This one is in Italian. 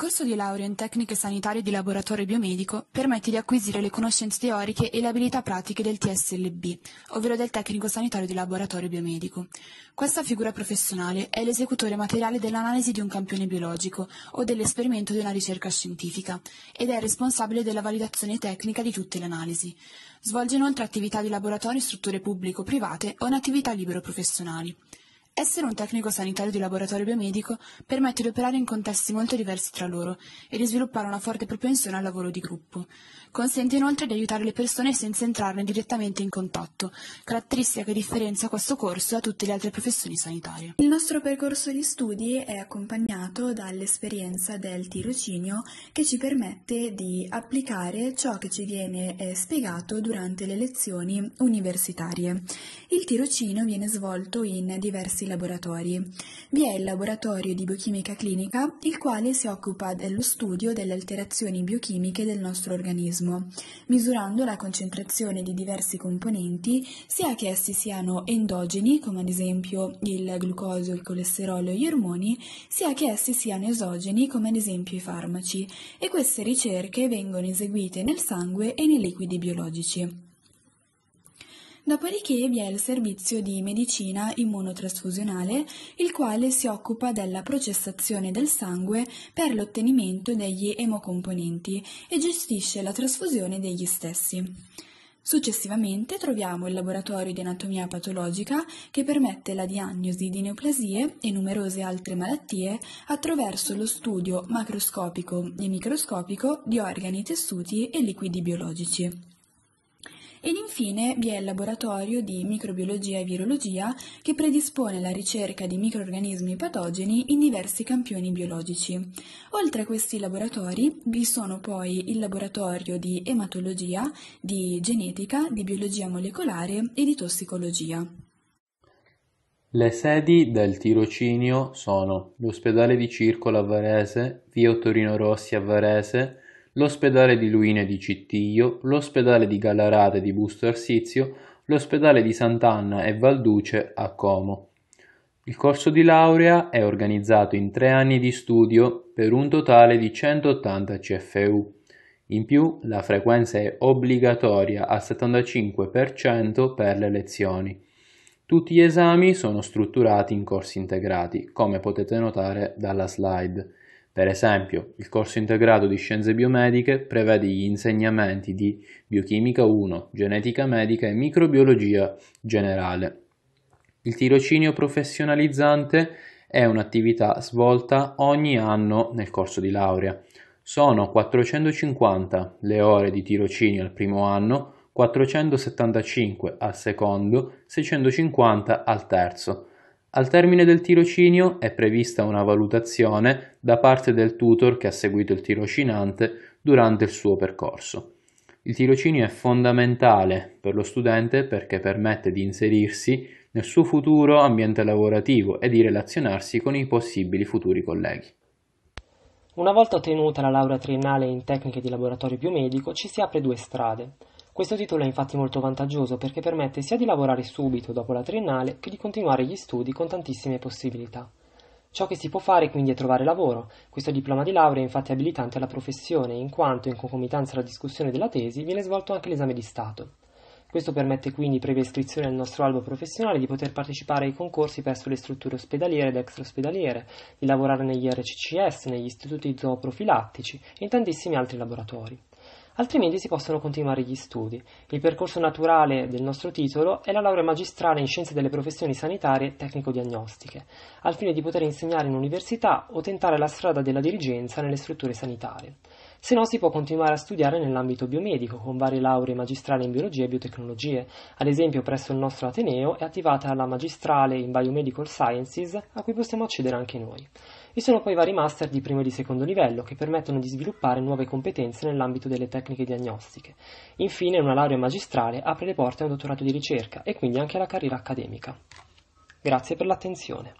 corso di laurea in tecniche sanitarie di laboratorio biomedico permette di acquisire le conoscenze teoriche e le abilità pratiche del TSLB, ovvero del tecnico sanitario di laboratorio biomedico. Questa figura professionale è l'esecutore materiale dell'analisi di un campione biologico o dell'esperimento di una ricerca scientifica ed è responsabile della validazione tecnica di tutte le analisi. Svolge inoltre attività di laboratorio in strutture pubbliche o private o in attività libero professionali. Essere un tecnico sanitario di laboratorio biomedico permette di operare in contesti molto diversi tra loro e di sviluppare una forte propensione al lavoro di gruppo. Consente inoltre di aiutare le persone senza entrarne direttamente in contatto, caratteristica che differenzia questo corso da tutte le altre professioni sanitarie. Il nostro percorso di studi è accompagnato dall'esperienza del tirocinio che ci permette di applicare ciò che ci viene eh, spiegato durante le lezioni universitarie. Il tirocinio viene svolto in diversi diversi laboratori. Vi è il laboratorio di biochimica clinica, il quale si occupa dello studio delle alterazioni biochimiche del nostro organismo, misurando la concentrazione di diversi componenti, sia che essi siano endogeni, come ad esempio il glucosio, il colesterolo e gli ormoni, sia che essi siano esogeni, come ad esempio i farmaci, e queste ricerche vengono eseguite nel sangue e nei liquidi biologici. Dopodiché vi è il servizio di medicina immunotrasfusionale, il quale si occupa della processazione del sangue per l'ottenimento degli emocomponenti e gestisce la trasfusione degli stessi. Successivamente troviamo il laboratorio di anatomia patologica che permette la diagnosi di neoplasie e numerose altre malattie attraverso lo studio macroscopico e microscopico di organi, tessuti e liquidi biologici. Ed infine vi è il laboratorio di microbiologia e virologia che predispone la ricerca di microorganismi patogeni in diversi campioni biologici. Oltre a questi laboratori vi sono poi il laboratorio di ematologia, di genetica, di biologia molecolare e di tossicologia. Le sedi del tirocinio sono l'ospedale di Circola a Varese, via Torino Rossi a Varese, l'ospedale di Luine di Cittiglio, l'ospedale di Gallarate di Busto Arsizio, l'ospedale di Sant'Anna e Valduce a Como. Il corso di laurea è organizzato in tre anni di studio per un totale di 180 CFU. In più la frequenza è obbligatoria al 75% per le lezioni. Tutti gli esami sono strutturati in corsi integrati, come potete notare dalla slide. Per esempio, il corso integrato di scienze biomediche prevede gli insegnamenti di biochimica 1, genetica medica e microbiologia generale. Il tirocinio professionalizzante è un'attività svolta ogni anno nel corso di laurea. Sono 450 le ore di tirocinio al primo anno, 475 al secondo, 650 al terzo al termine del tirocinio è prevista una valutazione da parte del tutor che ha seguito il tirocinante durante il suo percorso. Il tirocinio è fondamentale per lo studente perché permette di inserirsi nel suo futuro ambiente lavorativo e di relazionarsi con i possibili futuri colleghi. Una volta ottenuta la laurea triennale in tecniche di laboratorio biomedico ci si apre due strade. Questo titolo è infatti molto vantaggioso perché permette sia di lavorare subito dopo la triennale che di continuare gli studi con tantissime possibilità. Ciò che si può fare quindi è trovare lavoro. Questo diploma di laurea è infatti abilitante alla professione, in quanto in concomitanza alla discussione della tesi viene svolto anche l'esame di Stato. Questo permette quindi, previa iscrizione al nostro albo professionale, di poter partecipare ai concorsi presso le strutture ospedaliere ed extraospedaliere, di lavorare negli RCCS, negli istituti zooprofilattici e in tantissimi altri laboratori altrimenti si possono continuare gli studi. Il percorso naturale del nostro titolo è la laurea magistrale in scienze delle professioni sanitarie tecnico-diagnostiche, al fine di poter insegnare in università o tentare la strada della dirigenza nelle strutture sanitarie se no si può continuare a studiare nell'ambito biomedico con varie lauree magistrali in biologia e biotecnologie. Ad esempio presso il nostro Ateneo è attivata la magistrale in Biomedical Sciences a cui possiamo accedere anche noi. Vi sono poi vari master di primo e di secondo livello che permettono di sviluppare nuove competenze nell'ambito delle tecniche diagnostiche. Infine una laurea magistrale apre le porte a un dottorato di ricerca e quindi anche alla carriera accademica. Grazie per l'attenzione.